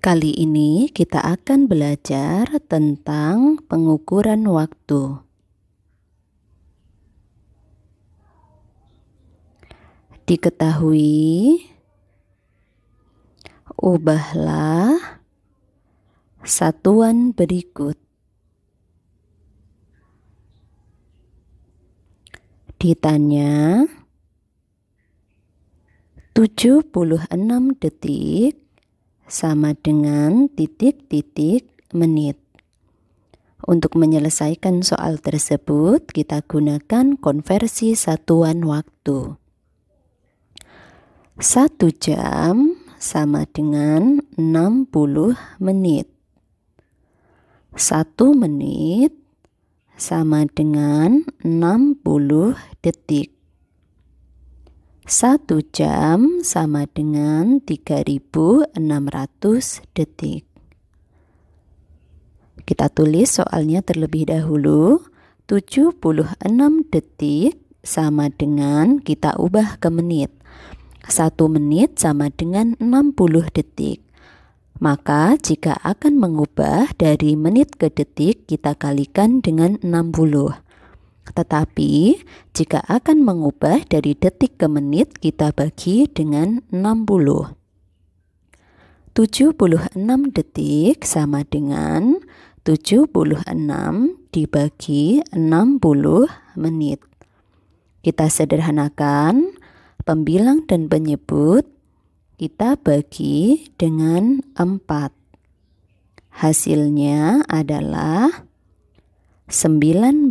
Kali ini kita akan belajar tentang pengukuran waktu. Diketahui, ubahlah satuan berikut. Ditanya 76 detik sama dengan titik-titik menit. Untuk menyelesaikan soal tersebut, kita gunakan konversi satuan waktu. Satu jam sama dengan 60 menit. Satu menit sama dengan 60 detik. 1 jam sama dengan 3600 detik. Kita tulis soalnya terlebih dahulu. 76 detik sama dengan kita ubah ke menit. 1 menit sama dengan 60 detik. Maka jika akan mengubah dari menit ke detik kita kalikan dengan 60. Tetapi jika akan mengubah dari detik ke menit kita bagi dengan 60. 76 detik sama dengan 76 dibagi 60 menit. Kita sederhanakan pembilang dan penyebut kita bagi dengan 4. Hasilnya adalah 19